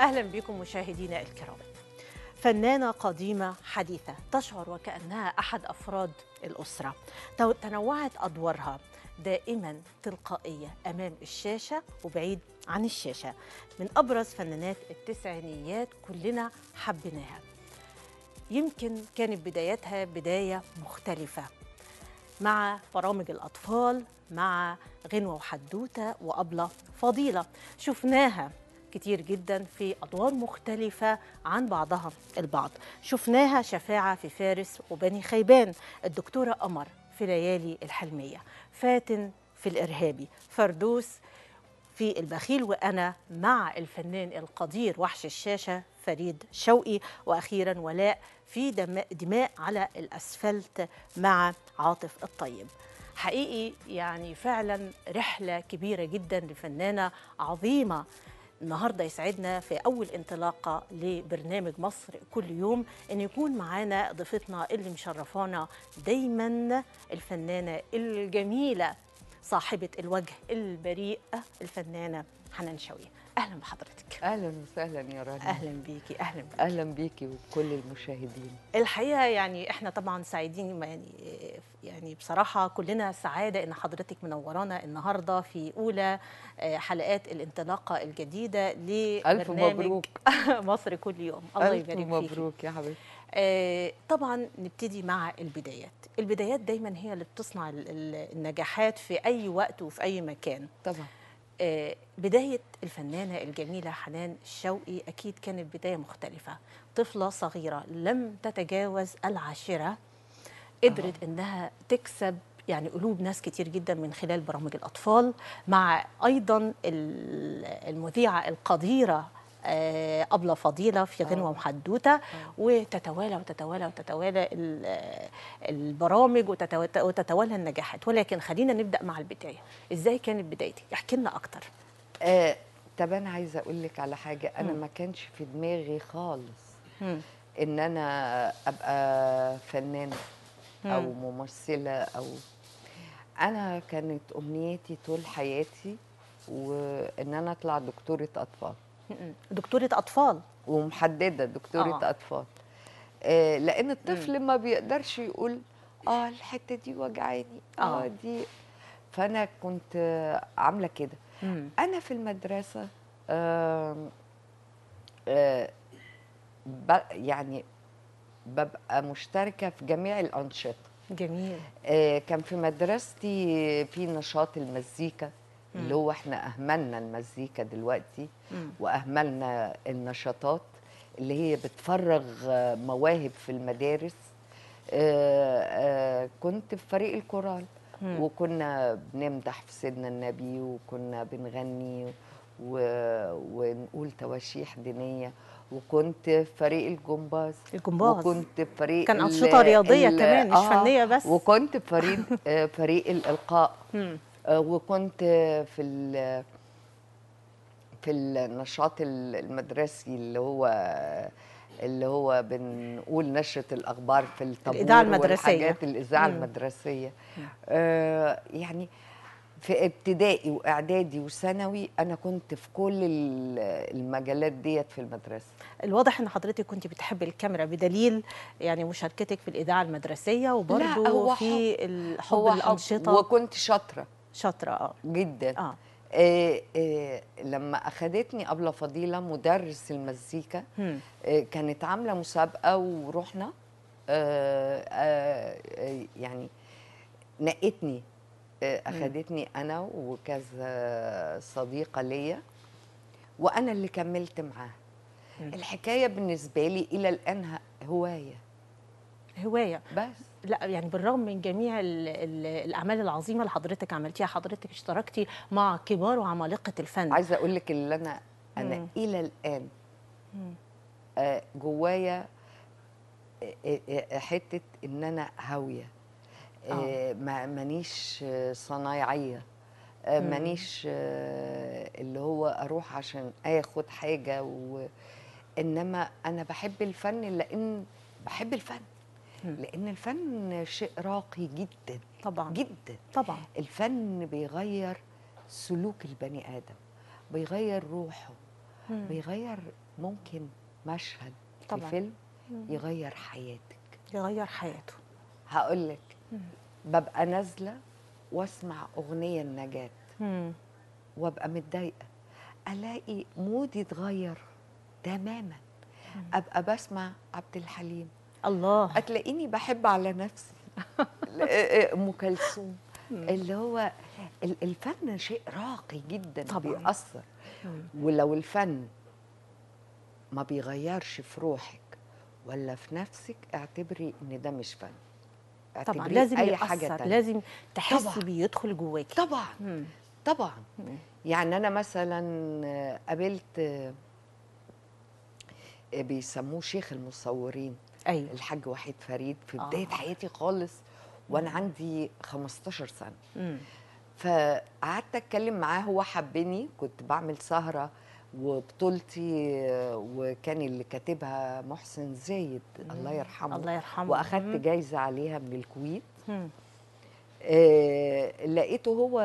أهلا بكم مشاهدينا الكرام فنانة قديمة حديثة تشعر وكأنها أحد أفراد الأسرة تنوعت أدوارها دائما تلقائية أمام الشاشة وبعيد عن الشاشة من أبرز فنانات التسعينيات كلنا حبيناها يمكن كانت بدايتها بداية مختلفة مع برامج الأطفال مع غنوة وحدوتة وأبلة فضيلة شفناها كتير جدا في أدوار مختلفة عن بعضها البعض شفناها شفاعة في فارس وبني خيبان الدكتورة قمر في ليالي الحلمية فاتن في الإرهابي فردوس في البخيل وأنا مع الفنان القدير وحش الشاشة فريد شوقي وأخيرا ولاء في دماء, دماء على الأسفلت مع عاطف الطيب حقيقي يعني فعلا رحلة كبيرة جدا لفنانة عظيمة النهارده يسعدنا في اول انطلاقه لبرنامج مصر كل يوم ان يكون معانا ضيفتنا اللي مشرفانا دايما الفنانه الجميله صاحبه الوجه البريء الفنانه حنان شويه اهلا بحضرتك اهلا وسهلا يا رنا اهلا بيكي اهلا بيكي اهلا بيكي وكل المشاهدين الحقيقه يعني احنا طبعا سعيدين يعني يعني بصراحه كلنا سعاده ان حضرتك منورانا النهارده في اولى آه، حلقات الانطلاقه الجديده لبرنامج مصر كل يوم الله يبارك فيك الف مبروك يا حبيبتي آه، طبعا نبتدي مع البدايات البدايات دايما هي اللي بتصنع النجاحات في اي وقت وفي اي مكان طبعا آه، بداية الفنانة الجميلة حنان الشوقي أكيد كانت بداية مختلفة طفلة صغيرة لم تتجاوز العاشرة قدرت آه. أنها تكسب يعني قلوب ناس كتير جدا من خلال برامج الأطفال مع أيضا المذيعة القديرة آه، أبلة فضيلة في غنوة آه. محدوته آه. وتتوالى وتتوالى وتتوالى البرامج وتتوالى النجاحات ولكن خلينا نبدأ مع البداية إزاي كانت بدايتي؟ احكي لنا أكتر آه طب أنا عايزة أقول لك على حاجة أنا م. ما كانش في دماغي خالص م. إن أنا أبقى فنانة أو م. ممثلة أو أنا كانت أمنيتي طول حياتي وإن أنا أطلع دكتورة أطفال دكتوره اطفال ومحدده دكتوره آه. اطفال آه لان الطفل م. ما بيقدرش يقول اه الحته دي وجعاني آه, اه دي فانا كنت عامله كده انا في المدرسه آه آه يعني ببقى مشتركه في جميع الانشطه جميل آه كان في مدرستي في نشاط المزيكا اللي هو احنا اهملنا المزيكا دلوقتي واهملنا النشاطات اللي هي بتفرغ مواهب في المدارس آه، آه، كنت في فريق الكورال وكنا بنمدح في سيدنا النبي وكنا بنغني و... ونقول تواشيح دينيه وكنت في فريق الجمباز الجمباز وكنت في فريق كان انشطه رياضيه ال كمان مش آه فنيه بس وكنت في فريق آه، فريق الالقاء آه، وكنت في في النشاط المدرسي اللي هو اللي هو بنقول نشرة الأخبار في الطابور الإذاعة المدرسية والحاجات الإذاعة المدرسية آه يعني في ابتدائي واعدادي وثانوي انا كنت في كل المجالات ديت في المدرسه الواضح ان حضرتك كنت بتحبي الكاميرا بدليل يعني مشاركتك في الاذاعه المدرسيه وبرضو في الحب الانشطه وكنت شاطره شاطره اه جدا اه إيه إيه لما اخذتني ابله فضيله مدرس المزيكا إيه كانت عامله مسابقه ورحنا آه آه, آه، يعني نقتني آه، اخذتني انا وكذا صديقه ليا وانا اللي كملت معاها الحكايه بالنسبه لي الى الان هوايه هوايه بس لا يعني بالرغم من جميع الـ الـ الاعمال العظيمه اللي حضرتك عملتيها حضرتك اشتركتي مع كبار وعمالقه الفن عايزه اقول لك اللي انا انا مم. الى الان آه، جوايا آه، آه، حته ان انا هاويه آه مانيش صنايعيه مانيش اللي هو اروح عشان اخد حاجه وانما انما انا بحب الفن لان بحب الفن لان الفن شيء راقي جدا طبعا جدا طبعا الفن بيغير سلوك البني ادم بيغير روحه مم. بيغير ممكن مشهد طبعا. في فيلم يغير حياتك يغير حياته هقول لك ببقى نازله واسمع اغنيه النجاه وابقى متضايقه الاقي مودي اتغير تماما ابقى بسمع عبد الحليم الله هتلاقيني بحب على نفسي ام كلثوم اللي هو الفن شيء راقي جدا طبعا بيأثر ولو الفن ما بيغيرش في روحك ولا في نفسك اعتبري ان ده مش فن طبعا لازم أي حاجة تانية. لازم تحسي بيه يدخل جواكي طبعا طبعا يعني انا مثلا قابلت آه، بيسموه شيخ المصورين أيوة. الحاج وحيد فريد في بدايه آه. حياتي خالص وانا عندي 15 سنه مم. فقعدت اتكلم معاه هو حبني كنت بعمل سهره وبطولتي وكان اللي كاتبها محسن زايد الله يرحمه الله يرحمه واخدت جايزه عليها من الكويت آه لقيته هو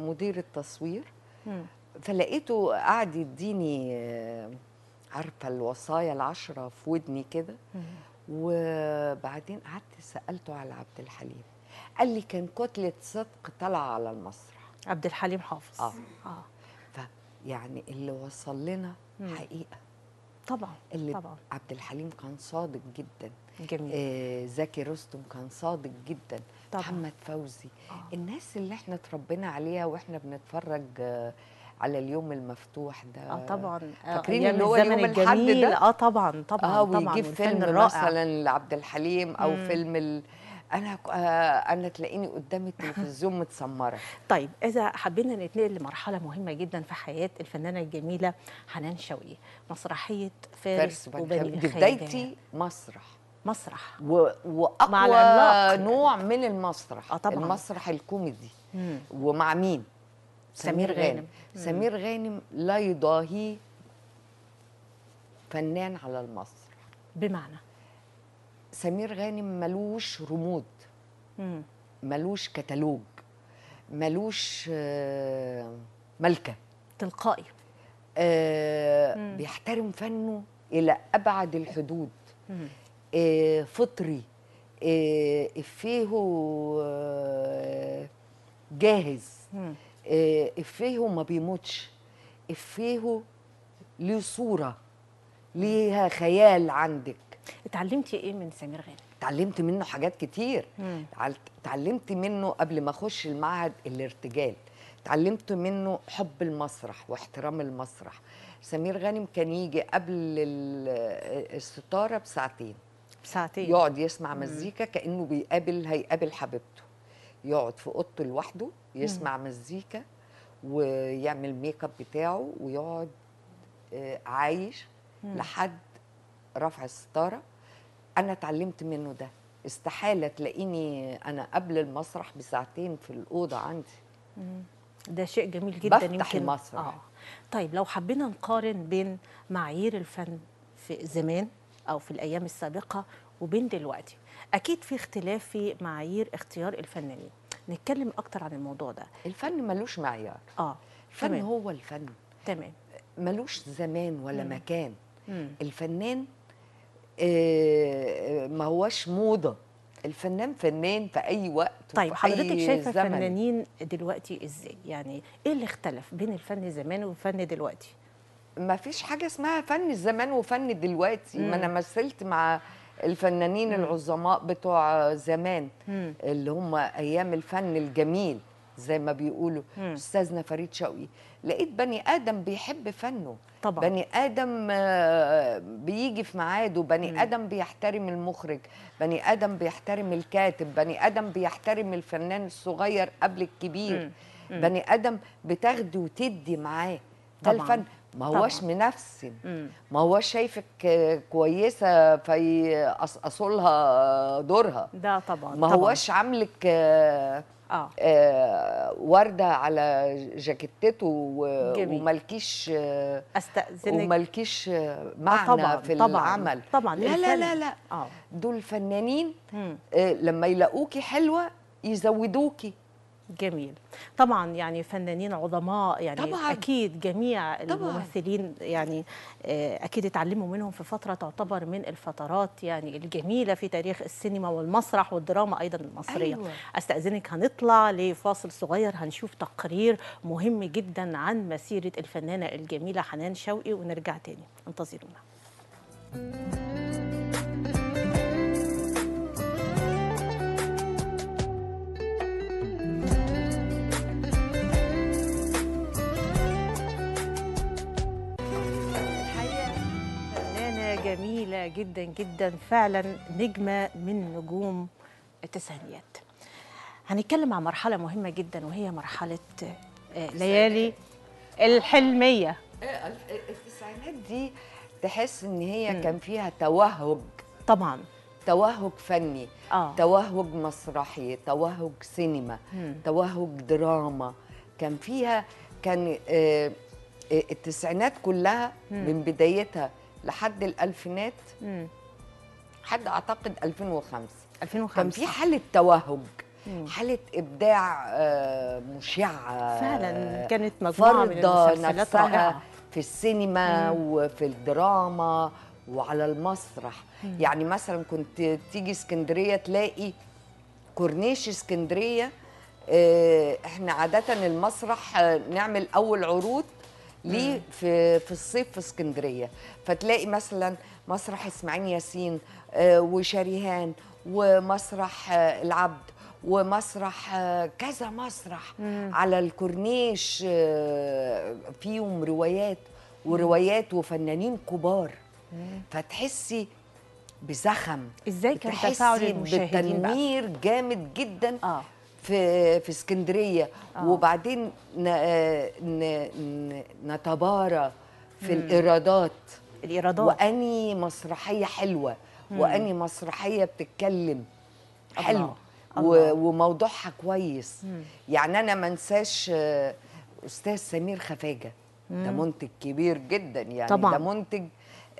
مدير التصوير مم. فلقيته قاعد يديني آه عارفه الوصايا العشره في ودني كده وبعدين قعدت سالته على عبد الحليم قال لي كان كتله صدق طالعه على المسرح عبد الحليم حافظ اه اه فيعني اللي وصل لنا مم. حقيقه طبعا اللي طبعا عبد الحليم كان صادق جدا جميل آه زكي رستم كان صادق جدا طبعا. محمد فوزي آه. الناس اللي احنا اتربينا عليها واحنا بنتفرج آه على اليوم المفتوح ده اه طبعا آه، فاكرين ان هو اليوم الحد ده اه طبعا طبعا اه ويجيب فيلم رائع. مثلا لعبد الحليم او مم. فيلم ال... انا آه، انا تلاقيني قدام التلفزيون متسمره طيب اذا حبينا نتنقل لمرحله مهمه جدا في حياه الفنانه الجميله حنان شوقي مسرحيه فارس وبني بدايتي مسرح مسرح و... واقوى نوع من المسرح آه طبعًا. المسرح الكوميدي مم. ومع مين سمير غانم سمير غانم لا يضاهي فنان على المصر بمعنى سمير غانم ملوش رموز ملوش كتالوج ملوش آه، ملكه تلقائي آه، بيحترم فنه الى ابعد الحدود آه، فطري فيه جاهز مم. افيهو ما بيموتش افيهو ليه صوره ليها خيال عندك اتعلمتي ايه من سمير غانم اتعلمت منه حاجات كتير اتعلمت منه قبل ما اخش المعهد الارتجال اتعلمت منه حب المسرح واحترام المسرح سمير غانم كان يجي قبل الستاره بساعتين بساعتين يقعد يسمع مزيكا كانه بيقابل هيقابل حبيبته يقعد في اوضته لوحده يسمع مزيكا ويعمل ميك اب بتاعه ويقعد آه، عايش لحد رفع الستاره انا اتعلمت منه ده استحاله تلاقيني انا قبل المسرح بساعتين في الاوضه عندي ده شيء جميل جدا بفتح يمكن المسرح آه. طيب لو حبينا نقارن بين معايير الفن في زمان او في الايام السابقه وبين دلوقتي اكيد في اختلاف في معايير اختيار الفنانين نتكلم اكتر عن الموضوع ده الفن ملوش معيار اه الفن تمام. هو الفن تمام ملوش زمان ولا مم. مكان مم. الفنان آه، آه، ما هوش موضه الفنان فنان في اي وقت طيب حضرتك شايفه زمن. الفنانين دلوقتي ازاي يعني ايه اللي اختلف بين الفن زمان والفن دلوقتي ما فيش حاجه اسمها فن زمان وفن دلوقتي مم. ما انا مثلت مع الفنانين مم. العظماء بتوع زمان مم. اللي هم ايام الفن الجميل زي ما بيقولوا مم. استاذنا فريد شوقي لقيت بني ادم بيحب فنه طبعا بني ادم آه، بيجي في ميعاده بني مم. ادم بيحترم المخرج بني ادم بيحترم الكاتب بني ادم بيحترم الفنان الصغير قبل الكبير مم. مم. بني ادم بتاخدي وتدي معاه ده الفن ما هواش منفسن ما هواش شايفك كويسه فيقصقصولها دورها ده طبعا ما هواش عاملك آه آه. ورده على جاكيتته ومالكيش آه استاذنك ومالكيش آه معنى آه طبعًا في طبعًا العمل طبعا لا لا لا لا آه. دول فنانين آه لما يلاقوكي حلوه يزودوكي جميل طبعا يعني فنانين عظماء يعني طبعا. اكيد جميع الممثلين يعني آه، اكيد اتعلموا منهم في فتره تعتبر من الفترات يعني الجميله في تاريخ السينما والمسرح والدراما ايضا المصريه أيوة. استاذنك هنطلع لفاصل صغير هنشوف تقرير مهم جدا عن مسيره الفنانه الجميله حنان شوقي ونرجع تاني انتظرونا جميلة جدا جدا فعلا نجمة من نجوم التسعينيات هنتكلم عن مرحلة مهمة جدا وهي مرحلة آه، ليالي الحلمية آه، التسعينات دي تحس ان هي كان فيها توهج طبعا توهج فني آه. توهج مسرحي توهج سينما مم. توهج دراما كان فيها كان آه، التسعينات كلها مم. من بدايتها لحد الالفينات حد اعتقد 2005 2005 كان في حاله توهج حاله ابداع آه، مشعه فعلا آه، كانت مجموعه من المسلسلات رائعه في السينما مم. وفي الدراما وعلى المسرح مم. يعني مثلا كنت تيجي اسكندريه تلاقي كورنيش اسكندريه آه، احنا عاده المسرح نعمل اول عروض ليه في في الصيف في اسكندريه فتلاقي مثلا مسرح اسماعيل ياسين آه، وشريهان ومسرح آه، العبد ومسرح آه، كذا مسرح مم. على الكورنيش فيهم روايات وروايات وفنانين كبار مم. فتحسي بزخم ازاي كان تفاعل المشاهدين بتنمير جامد جدا آه. في في اسكندريه آه. وبعدين نتبارى في مم. الايرادات الايرادات واني مسرحيه حلوه مم. واني مسرحيه بتتكلم حلو وموضوعها كويس مم. يعني انا ما انساش استاذ سمير خفاجه ده منتج كبير جدا يعني ده منتج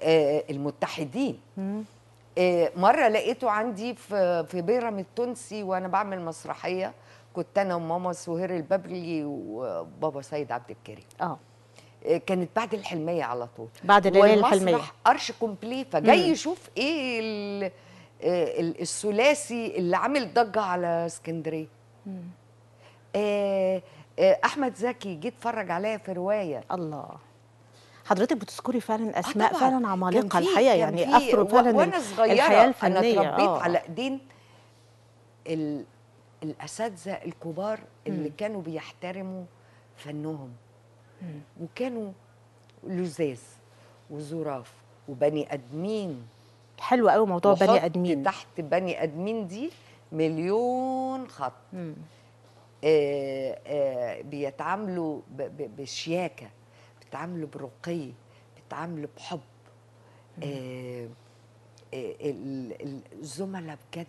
آه، المتحدين مم. آه، مره لقيته عندي في في بيرم التونسي وانا بعمل مسرحيه كنت انا وماما سهير الببلي وبابا سيد عبد الكريم آه. اه كانت بعد الحلميه على طول بعد الليله الحلميه قرش كومبلي فجاي يشوف ايه آه، ال الثلاثي اللي عامل ضجه على اسكندريه احمد زكي جه اتفرج عليا في روايه الله حضرتك بتذكري فعلا آه اسماء آه فعلا عمالقه الحقيقه يعني اثروا فعلا وانا صغيره الحياه الفنيه انا اتربيت آه. على ايدين الاساتذه الكبار اللي م. كانوا بيحترموا فنهم م. وكانوا لزاز وظراف وبني ادمين حلو قوي موضوع بني ادمين تحت بني ادمين دي مليون خط آآ آآ آه، بيتعاملوا بشياكه بتتعاملوا برقي بتتعاملوا بحب آه، آه، الزملاء بجد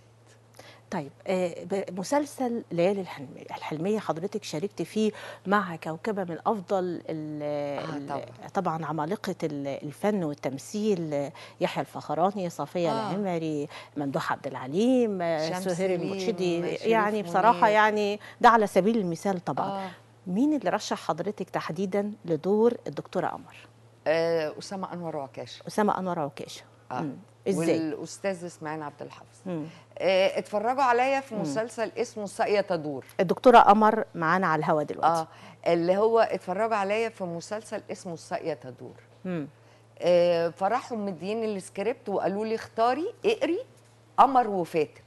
طيب آه، مسلسل ليالي الحلمية الحلميه حضرتك شاركت فيه مع كوكبة من أفضل آه طبعا. طبعا عمالقة الفن والتمثيل يحيى الفخراني صفية آه. العمري ممدوح عبد العليم سهير المرشدي يعني بصراحة يعني ده على سبيل المثال طبعا آه. مين اللي رشح حضرتك تحديدا لدور الدكتوره قمر آه، اسامه انور عكاشه اسامه انور عكاشه آه. مم. ازاي والاستاذ اسماعيل عبد الحافظ آه، اتفرجوا عليا في مسلسل مم. اسمه ساقيه تدور الدكتوره قمر معانا على الهوا دلوقتي اه اللي هو اتفرجوا عليا في مسلسل اسمه ساقيه تدور مم. آه، فراحوا مديني السكريبت وقالوا لي اختاري اقري قمر وفاتن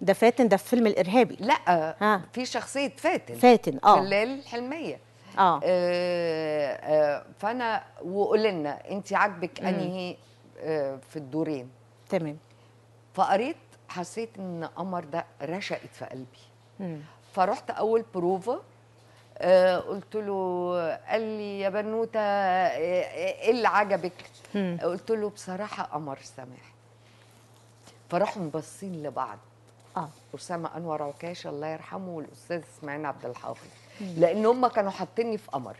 ده فاتن ده في فيلم الارهابي لا آه، ها. في شخصيه فاتن فاتن اه شلال الحلميه آه. آه, آه فانا وقولي لنا انت عاجبك انهي آه في الدورين تمام فقريت حسيت ان قمر ده رشقت في قلبي مم. فرحت اول بروفا آه قلت له قال لي يا بنوته آه، ايه اللي عجبك مم. قلت له بصراحه قمر سماح فراحوا مبصين لبعض اه اسامه انور عكاش الله يرحمه والاستاذ اسماعيل عبد الحافظ لان هم كانوا حاطيني في قمر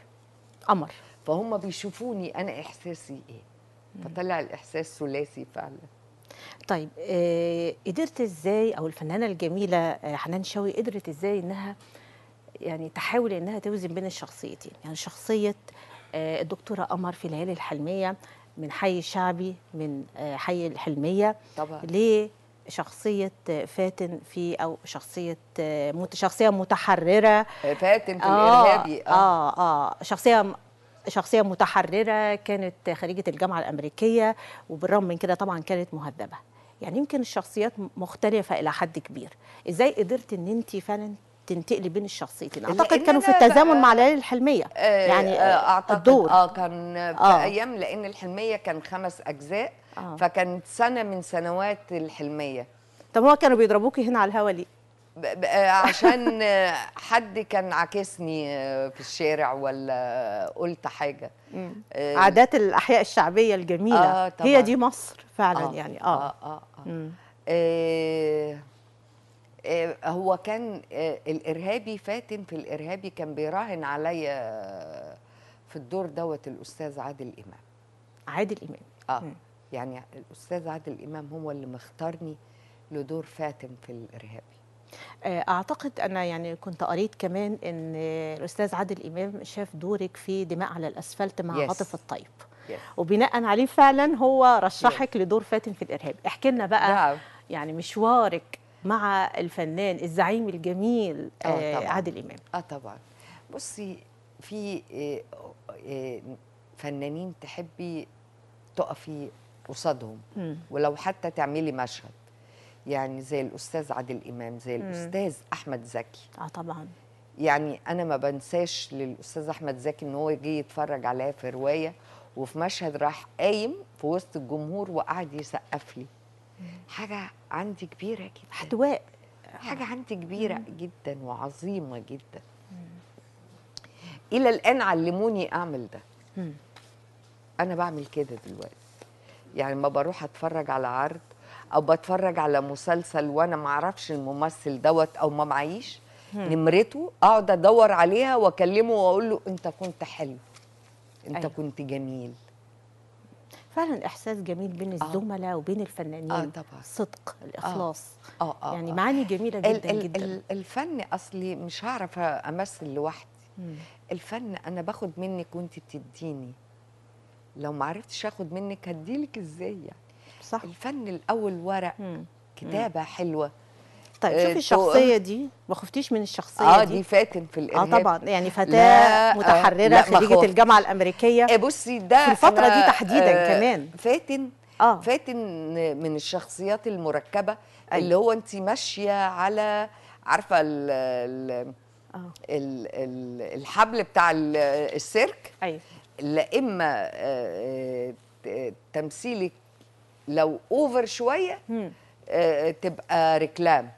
قمر فهم بيشوفوني انا احساسي ايه فطلع الاحساس ثلاثي فعلا طيب آه، قدرت ازاي او الفنانه الجميله آه، حنان شوي قدرت ازاي انها يعني تحاول انها توزن بين الشخصيتين يعني شخصيه آه، الدكتوره قمر في الليالي الحلميه من حي الشعبي من حي الحلميه طبعا ليه شخصية فاتن في أو شخصية شخصية متحررة فاتن في آه الإرهابي آه, آه آه شخصية شخصية متحررة كانت خريجة الجامعة الأمريكية وبالرغم من كده طبعا كانت مهذبة يعني يمكن الشخصيات مختلفة إلى حد كبير إزاي قدرت أن أنت فعلا تنتقلي بين الشخصيتين اعتقد كانوا في التزامن مع ليالي الحلميه آه يعني آه اعتقد الدور. اه كان في آه. ايام لان الحلميه كان خمس اجزاء آه. فكانت سنه من سنوات الحلميه طب هو كانوا بيضربوكي هنا على الهوا ليه آه، عشان حد كان عاكسني آه، في الشارع ولا قلت حاجه آه عادات الاحياء الشعبيه الجميله آه طبعًا. هي دي مصر فعلا آه يعني اه اه, آه, آه, آه هو كان الارهابي فاتن في الارهابي كان بيراهن عليا في الدور دوت الاستاذ عادل امام عادل امام اه م. يعني الاستاذ عادل امام هو اللي مختارني لدور فاتن في الارهابي آه، اعتقد انا يعني كنت قريت كمان ان الاستاذ عادل امام شاف دورك في دماء على الاسفلت مع yes. عاطف الطيب yes. وبناء عليه فعلا هو رشحك yes. لدور فاتن في الارهاب احكي لنا بقى نعم. يعني مشوارك مع الفنان الزعيم الجميل آه, آه، عادل امام اه طبعا بصي في آه، فنانين تحبي تقفي قصادهم ولو حتى تعملي مشهد يعني زي الاستاذ عادل امام زي الاستاذ احمد زكي اه طبعا يعني انا ما بنساش للاستاذ احمد زكي ان هو جه يتفرج عليا في روايه وفي مشهد راح قايم في وسط الجمهور وقعد يسقف لي حاجه عندي كبيره جدا احتواء حاجه آه. عندي كبيره مم. جدا وعظيمه جدا مم. الى الان علموني اعمل ده مم. انا بعمل كده دلوقتي يعني ما بروح اتفرج على عرض او بتفرج على مسلسل وانا ما اعرفش الممثل دوت او ما معيش نمرته اقعد ادور عليها واكلمه واقول له انت كنت حلو انت أيوه. كنت جميل فعلا احساس جميل بين آه. الزملاء آه. وبين الفنانين آه طبعا صدق الاخلاص آه. آه آه يعني آه. معاني جميله جدا الـ الـ جدا الفن اصلي مش هعرف امثل لوحدي الفن انا باخد منك وانت بتديني لو ما عرفتش اخد منك هديلك ازاي يعني صح الفن الاول ورق مم. كتابه مم. حلوه طيب شوفي آه، الشخصيه دي ما خفتيش من الشخصيه آه دي اه دي فاتن في آه، الارهاب اه طبعا يعني فتاه آه، متحرره خريجه الجامعه الامريكيه بصي ده في الفتره دي تحديدا آه كمان فاتن آه. فاتن من الشخصيات المركبه أي. أيوة. اللي هو انت ماشيه على عارفه ال ال الحبل بتاع السيرك أيوة. لا اما آه، آه، تمثيلك لو اوفر شويه آه، تبقى ريكلام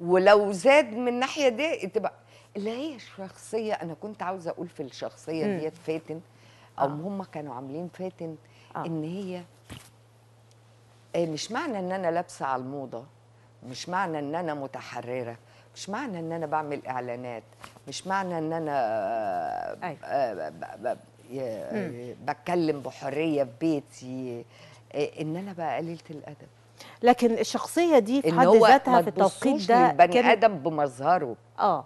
ولو زاد من الناحيه دي تبقى اللي هي الشخصيه انا كنت عاوزه اقول في الشخصيه ديت فاتن او آه. هم كانوا عاملين فاتن آه. ان هي مش معنى ان انا لابسه على الموضه مش معنى ان انا متحرره مش معنى ان انا بعمل اعلانات مش معنى ان انا أيوة. آه، بتكلم بحريه في بيتي آه، ان انا بقى قليله الادب لكن الشخصيه دي في حد ذاتها في التوقيت ده بني كان... ادم بمظهره اه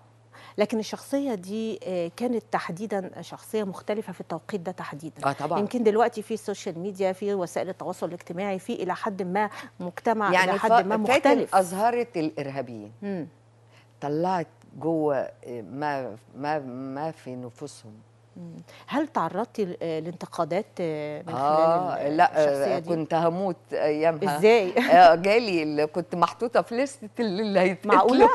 لكن الشخصيه دي آه، كانت تحديدا شخصيه مختلفه في التوقيت ده تحديدا اه طبعا يمكن دلوقتي في السوشيال ميديا في وسائل التواصل الاجتماعي في الى حد ما مجتمع يعني الى حد ما مختلف يعني اظهرت الارهابيين مم. طلعت جوه ما ما ما في نفوسهم هل تعرضتي آه، لانتقادات آه، من آه خلال لا الشخصية دي؟ آه، كنت هموت ايامها ازاي؟ جالي اللي كنت محطوطه في لسته اللي هيتقتل معقوله؟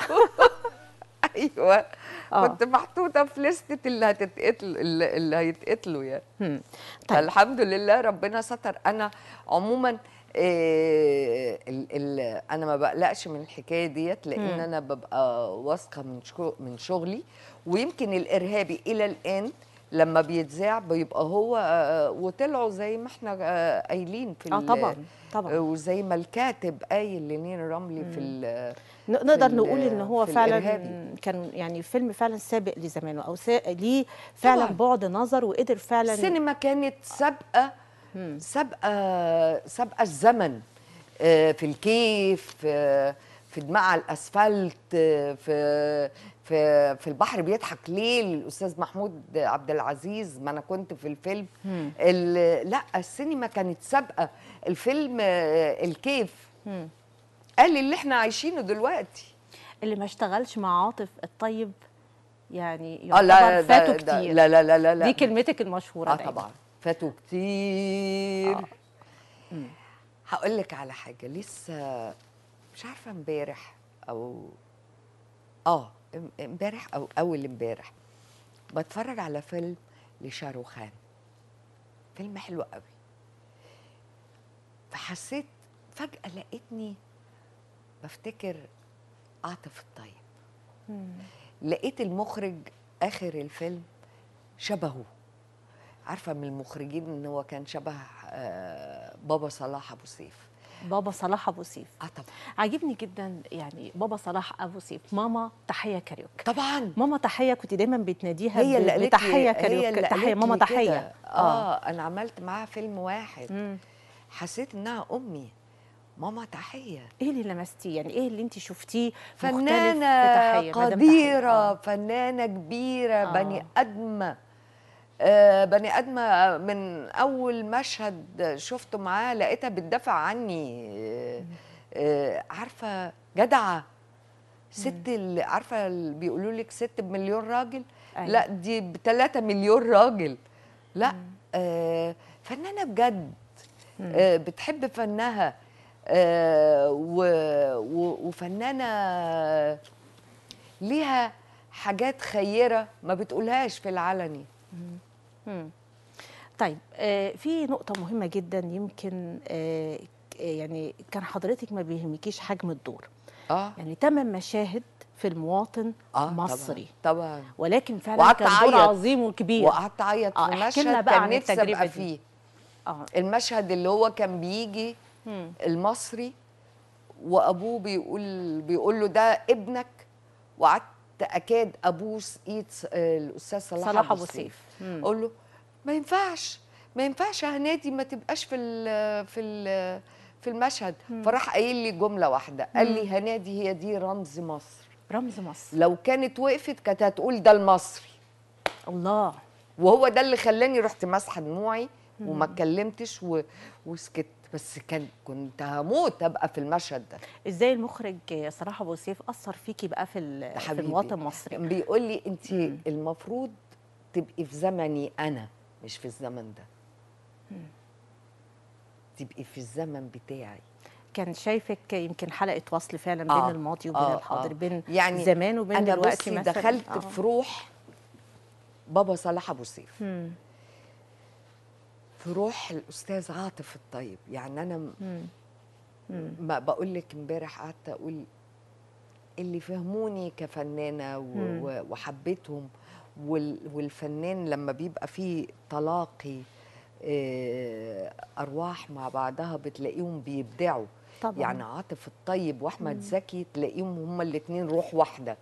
ايوه آه. كنت محطوطه في لسته اللي هتتقتل اللي هيتقتلوا يعني طيب. الحمد لله ربنا ستر انا عموما إيه انا ما بقلقش من الحكايه ديت لان م. انا ببقى واثقه من شغلي ويمكن الارهابي الى الان لما بيتذاع بيبقى هو آه، آه، وطلعوا زي ما احنا آه، قايلين في اه طبعا طبعا وزي ما الكاتب قايل لنين رملي في ال نقدر في نقول ان هو فعلا الإرهابي. كان يعني فيلم فعلا سابق لزمانه او ليه فعلا بعد نظر وقدر فعلا السينما كانت سابقه سابقه سابقه الزمن في الكيف في دماء على الاسفلت في في في البحر بيضحك ليه للاستاذ محمود عبد العزيز ما انا كنت في الفيلم لا السينما كانت سابقه الفيلم آه، الكيف قال اللي احنا عايشينه دلوقتي اللي ما اشتغلش مع عاطف الطيب يعني آه، يعتبر لا فاتوا كتير لا لا لا لا, لا دي كلمتك المشهوره آه طبعا فاتوا كتير آه. هقول لك على حاجه لسه مش عارفه امبارح او اه امبارح او اول امبارح بتفرج على فيلم لشاروخان فيلم حلو قوي فحسيت فجاه لقيتني بفتكر عاطف الطيب لقيت المخرج اخر الفيلم شبهه عارفه من المخرجين ان هو كان شبه آه، بابا صلاح ابو سيف بابا صلاح ابو سيف اه طبعا عاجبني جدا يعني بابا صلاح ابو سيف ماما تحيه كاريوك طبعا ماما تحيه كنت دايما بتناديها هي اللي قالت تحيه كاريوك اللي تحيه ماما تحيه آه. انا عملت معاها فيلم واحد مم. حسيت انها امي ماما تحيه ايه اللي لمستيه يعني ايه اللي انت شفتيه فنانه قديره آه. فنانه كبيره آه. بني ادمه آه، بني ادمه من اول مشهد شفته معاه لقيتها بتدافع عني آه، آه، عارفه جدعه ست اللي عارفه بيقولوا لك ست بمليون راجل أيوة. لا دي بثلاثة مليون راجل لا فنانه بجد بتحب فنها وفنانه ليها حاجات خيره ما بتقولهاش في العلني طيب آه، في نقطة مهمة جدا يمكن آه، آه، يعني كان حضرتك ما بيهمكيش حجم الدور اه يعني تمن مشاهد في المواطن آه مصري طبعا, طبعا ولكن فعلا كان دور عظيم وكبير وقعدت اعيط في المشهد بقى كان نفسي ابقى فيه آه. المشهد اللي هو كان بيجي مم. المصري وابوه بيقول بيقول له ده ابنك وقعدت اكاد ابوس ايد الاستاذ صلاح, صلاح ابو سيف اقول له ما ينفعش ما ينفعش يا هنادي ما تبقاش في ال في ال في المشهد مم. فراح قايل لي جمله واحده قال لي هنادي هي دي رمز مصر رمز مصر لو كانت وقفت كانت هتقول ده المصري الله وهو ده اللي خلاني رحت ماسحه دموعي وما اتكلمتش وسكت بس كان كنت هموت ابقى في المشهد ده ازاي المخرج صراحه ابو سيف اثر فيكي بقى في, في الوطن المصري بيقول لي انت المفروض تبقي في زمني انا مش في الزمن ده تبقي في الزمن بتاعي كان شايفك يمكن حلقه وصل فعلا بين آه الماضي وبين آه الحاضر آه بين يعني زمان وبين أنا دلوقتي مثلا دخلت آه في روح بابا صلاح ابو سيف مم. في روح الاستاذ عاطف الطيب يعني انا مم. مم. ما بقول لك امبارح قعدت اقول اللي فهموني كفنانه وحبيتهم والفنان لما بيبقى فيه تلاقي آه، ارواح مع بعضها بتلاقيهم بيبدعوا طبعا. يعني عاطف الطيب واحمد زكي تلاقيهم هما الاثنين روح واحده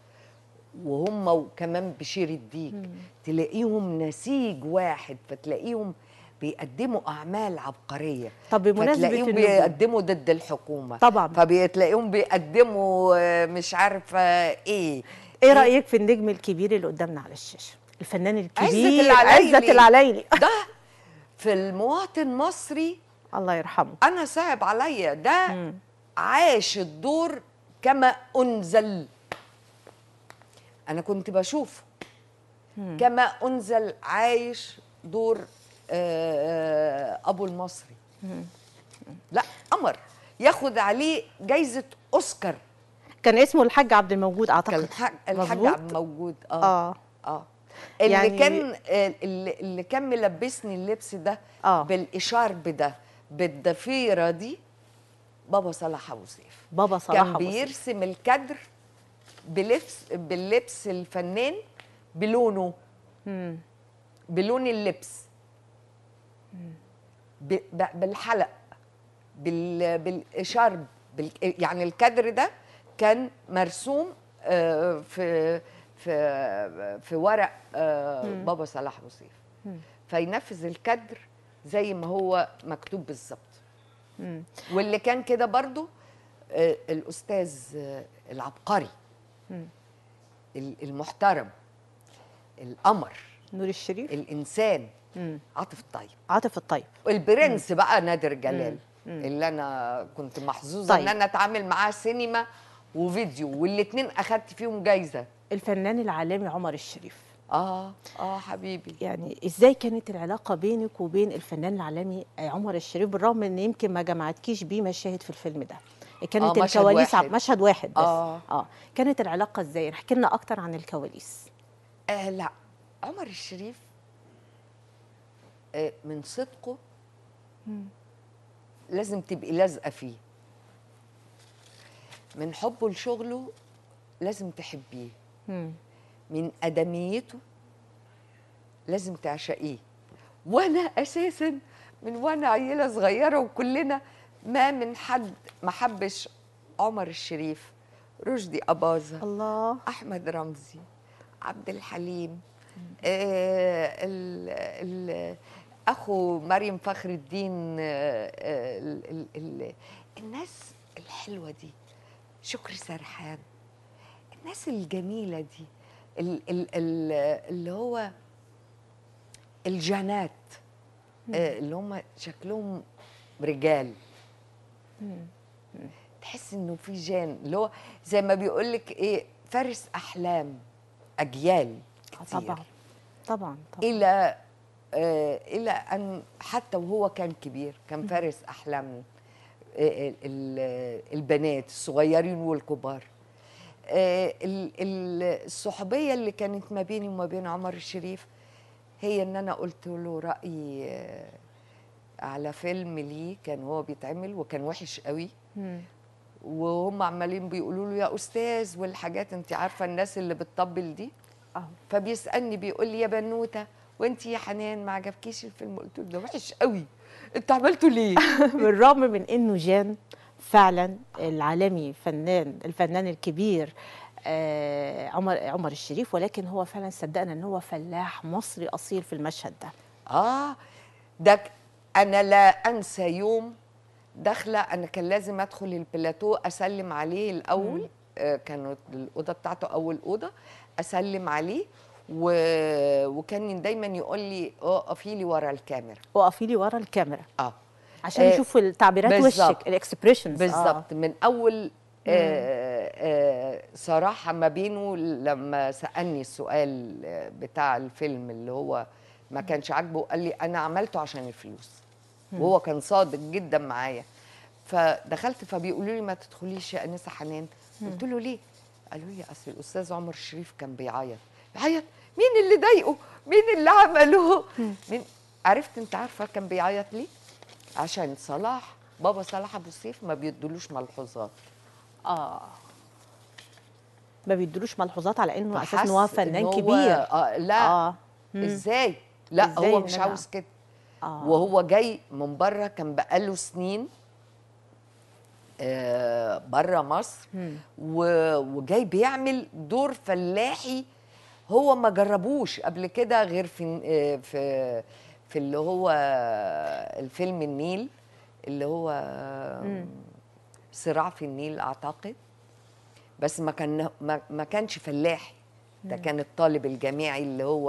وهم وكمان بشير الديك مم. تلاقيهم نسيج واحد فتلاقيهم بيقدموا اعمال عبقريه طب بمناسبه فتلاقيهم بيقدموا ضد الحكومه طبعا فبتلاقيهم بيقدموا آه، مش عارفه ايه إيه, ايه رايك في النجم الكبير اللي قدامنا على الشاشه الفنان الكبير عزت العليلي ده في المواطن مصري الله يرحمه انا صعب عليا ده مم. عاش الدور كما انزل انا كنت بشوفه مم. كما انزل عايش دور آه، آه، ابو المصري مم. لا قمر ياخد عليه جايزه اوسكار كان اسمه الحاج عبد الموجود اعتقد الحاج الحاج عبد الموجود اه اه, آه. اللي يعني كان آه، اللي كان ملبسني اللبس ده آه. بالاشارب ده بالضفيره دي بابا صلاح ابو سيف بابا صلاح كان بيرسم الكادر بلبس باللبس الفنان بلونه مم. بلون اللبس بالحلق بالاشارب يعني الكادر ده كان مرسوم آه، في في في ورق آه، بابا صلاح وصيف فينفذ الكدر زي ما هو مكتوب بالظبط واللي كان كده برضو آه، الاستاذ العبقري المحترم القمر نور الشريف الانسان عاطف الطيب عاطف الطيب البرنس بقى نادر جلال اللي انا كنت محظوظه طيب. ان انا اتعامل معاه سينما وفيديو والاثنين اخدت فيهم جايزه الفنان العالمي عمر الشريف اه اه حبيبي يعني ازاي كانت العلاقه بينك وبين الفنان العالمي عمر الشريف بالرغم ان يمكن ما جمعتكيش بيه مشاهد في الفيلم ده آه، كانت آه الكواليس واحد. مشهد واحد بس آه. اه كانت العلاقه ازاي احكي لنا اكتر عن الكواليس آه لا عمر الشريف آه من صدقه م. لازم تبقي لازقه فيه من حبه لشغله لازم تحبيه من ادميته لازم تعشقيه وانا اساسا من وانا عيله صغيره وكلنا ما من حد ما حبش عمر الشريف رشدي اباظه الله احمد رمزي عبد الحليم آه ال ال اخو مريم فخر الدين آه الـ ال ال الناس الحلوه دي شكر سرحان الناس الجميله دي ال ال ال اللي هو الجنات آه، اللي هم شكلهم رجال تحس انه في جان اللي هو زي ما بيقول لك ايه فارس احلام اجيال آه، كتير طبعا طبعا, طبعا. الى آه الى ان حتى وهو كان كبير كان فارس احلامنا إيه، إيه، البنات الصغيرين والكبار آه، الصحوبيه اللي كانت ما بيني وما بين عمر الشريف هي ان انا قلت له رايي آه، على فيلم ليه كان هو بيتعمل وكان وحش قوي وهم عمالين بيقولوا له يا استاذ والحاجات انت عارفه الناس اللي بتطبل دي أه. فبيسالني بيقول لي يا بنوته وانت يا حنان ما عجبكيش الفيلم قلت له ده وحش قوي انتوا عملتوا ليه؟ بالرغم من انه جان فعلا العالمي فنان الفنان الكبير آه عمر عمر الشريف ولكن هو فعلا صدقنا ان هو فلاح مصري اصيل في المشهد ده اه ده انا لا انسى يوم داخله انا كان لازم ادخل البلاتو اسلم عليه الاول آه كانت الاوضه بتاعته اول اوضه اسلم عليه و... وكان دايما يقول لي اقفي لي ورا الكاميرا اقفي لي ورا الكاميرا اه عشان آه يشوفوا التعبيرات وشك الاكسبريشنز بالظبط آه. من اول آه آه صراحه ما بينه لما سالني السؤال آه، بتاع الفيلم اللي هو ما كانش عاجبه قال لي انا عملته عشان الفلوس مم. وهو كان صادق جدا معايا فدخلت فبيقولوا لي ما تدخليش يا انسه حنان قلت له ليه قالوا لي اصل الاستاذ عمر الشريف كان بيعيط بيعيط مين اللي ضايقه مين اللي عمله مين عرفت انت عارفه كان بيعيط ليه عشان صلاح بابا صلاح ابو سيف ما بيدولوش ملحوظات اه ما بيدولوش ملحوظات على انه اساس ان هو فنان كبير آه لا آه. ازاي لا إزاي هو مش عاوز كده آه. وهو جاي من بره كان بقاله سنين آه بره مصر وجاي بيعمل دور فلاحي هو ما جربوش قبل كده غير في آه، في في اللي هو الفيلم النيل اللي هو صراع في النيل اعتقد بس ما كان ما كانش فلاحي ده كان الطالب الجامعي اللي هو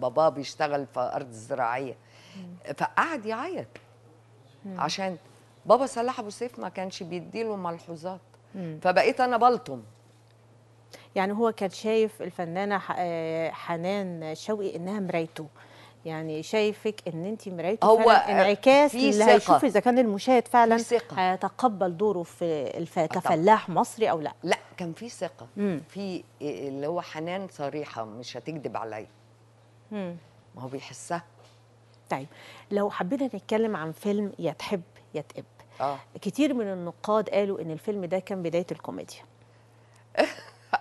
باباه بيشتغل في ارض زراعيه فقعد يعيط عشان بابا صلاح ابو سيف ما كانش بيديله ملحوظات فبقيت انا بلطم يعني هو كان شايف الفنانه آه، حنان شوقي انها مرايته يعني شايفك ان انت مرايته هو انعكاس اللي هيشوف اذا كان المشاهد فعلا هيتقبل دوره في الف... أه، كفلاح مصري او لا لا كان في ثقه في اللي هو حنان صريحه مش هتكذب عليا ما هو بيحسها طيب لو حبينا نتكلم عن فيلم يا تحب يا تقب آه. كتير من النقاد قالوا ان الفيلم ده كان بدايه الكوميديا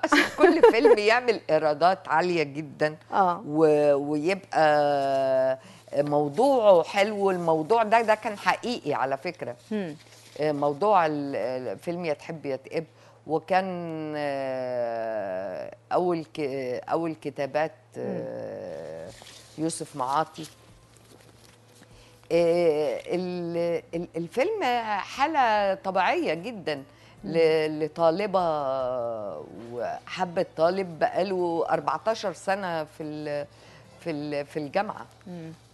عشان كل فيلم يعمل ايرادات عاليه جدا آه. و... ويبقى موضوعه حلو الموضوع ده ده كان حقيقي على فكره آه، موضوع الفيلم يا تحب يا تقب وكان آه، اول اول كتابات يوسف معاطي الفيلم حاله طبيعيه جدا لطالبه وحبت طالب بقاله 14 سنه في ال في في الجامعه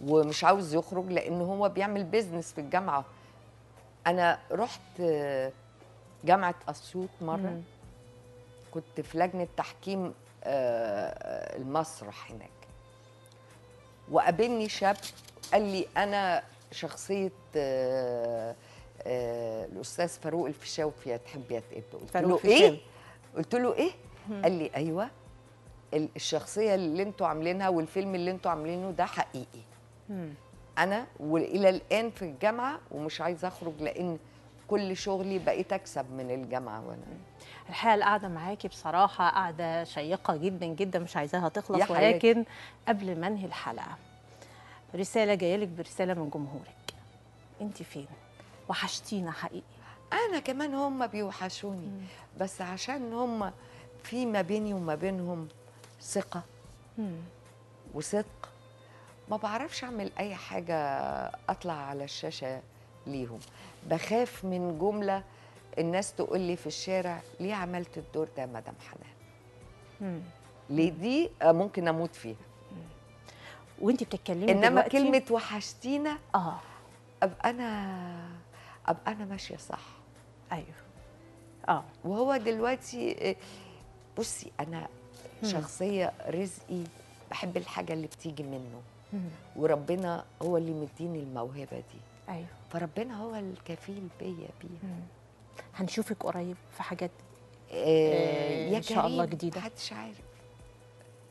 ومش عاوز يخرج لان هو بيعمل بيزنس في الجامعه انا رحت جامعه اسيوط مره مم. كنت في لجنه تحكيم آه، آه، المسرح هناك وقابلني شاب قال لي انا شخصيه آه، آه، الاستاذ فاروق الفيشاوي فيها تحب يا تقب قلت له ايه قلت له ايه قال لي ايوه الشخصيه اللي انتوا عاملينها والفيلم اللي انتوا عاملينه ده حقيقي مم. انا والى الان في الجامعه ومش عايزه اخرج لان كل شغلي بقيت اكسب من الجامعه وانا الحقيقه القعده معاكي بصراحه قعده شيقه جدا جدا مش عايزاها تخلص ولكن قبل ما انهي الحلقه رساله جايه لك برساله من جمهورك انت فين وحشتينا حقيقي انا كمان هم بيوحشوني مم. بس عشان هم في ما بيني وما بينهم ثقه وصدق ما بعرفش اعمل اي حاجه اطلع على الشاشه ليهم بخاف من جمله الناس تقول لي في الشارع ليه عملت الدور ده مدام حنان ليه دي ممكن اموت فيها وانت بتتكلمي انما دلوقتي... كلمه وحشتينا اه ابقى انا ابقى انا ماشيه صح ايوه اه وهو دلوقتي بصي انا شخصيه رزقي بحب الحاجه اللي بتيجي منه وربنا هو اللي مديني الموهبه دي ايوه فربنا هو الكفيل بيا بيها هنشوفك قريب في حاجات إيه يا ان شاء الله جديده محدش عارف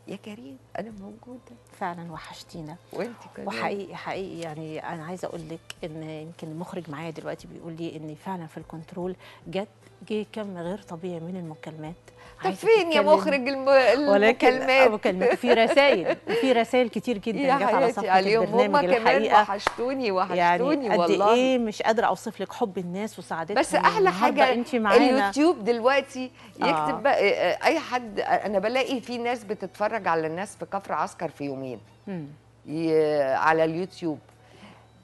يا كريم انا موجوده فعلا وحشتينا وانت كمان وحقيقي حقيقي يعني انا عايزه اقول لك ان يمكن المخرج معايا دلوقتي بيقول لي ان فعلا في الكنترول جت جه كم غير طبيعي من المكالمات طب فين يا مخرج المكالمات المكالمات ولكن في رسائل في رسائل كتير جدا جت على صفحه عليهم البرنامج هم كمان الحقيقه وحشتوني وحشتوني يعني قد ايه مش قادره اوصف لك حب الناس وسعادتهم بس احلى حاجه انت معانا اليوتيوب دلوقتي يكتب آه. بقى آه، آه، اي حد آه، انا بلاقي في ناس بتتفرج على الناس في كفر عسكر في يومين على اليوتيوب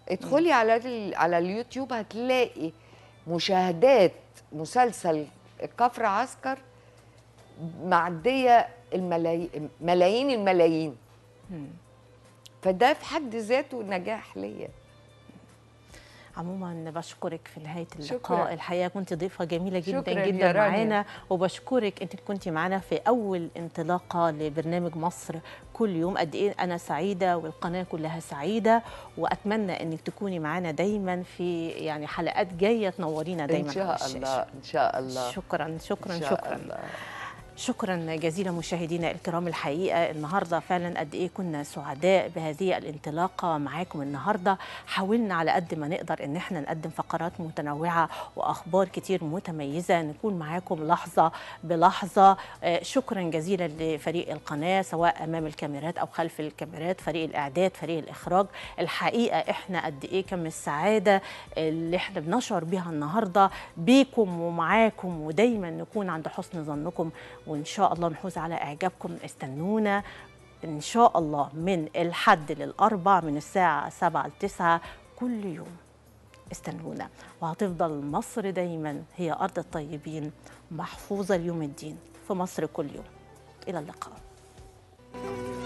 ادخلي على على اليوتيوب هتلاقي مشاهدات مسلسل كفر عسكر معديه الملايين ملايين الملايين فده في حد ذاته نجاح ليا عموما بشكرك في نهايه اللقاء شكرا. الحقيقه كنت ضيفه جميله جدا جدا معانا وبشكرك انت كنت معانا في اول انطلاقه لبرنامج مصر كل يوم قد ايه انا سعيده والقناه كلها سعيده واتمنى انك تكوني معانا دايما في يعني حلقات جايه تنورينا دايما ان شاء الله ان شاء الله شكرا شكرا إن شاء شكرا شكرا جزيلا مشاهدينا الكرام الحقيقه النهارده فعلا قد ايه كنا سعداء بهذه الانطلاقه معاكم النهارده حاولنا على قد ما نقدر ان احنا نقدم فقرات متنوعه واخبار كتير متميزه نكون معاكم لحظه بلحظه آه، شكرا جزيلا لفريق القناه سواء امام الكاميرات او خلف الكاميرات فريق الاعداد فريق الاخراج الحقيقه احنا قد ايه كم السعاده اللي احنا بنشعر بها النهارده بيكم ومعاكم ودايما نكون عند حسن ظنكم وإن شاء الله نحوز على إعجابكم استنونا إن شاء الله من الحد للأربع من الساعة 7 ل 9 كل يوم استنونا وهتفضل مصر دايما هي أرض الطيبين محفوظة ليوم الدين في مصر كل يوم إلى اللقاء thank you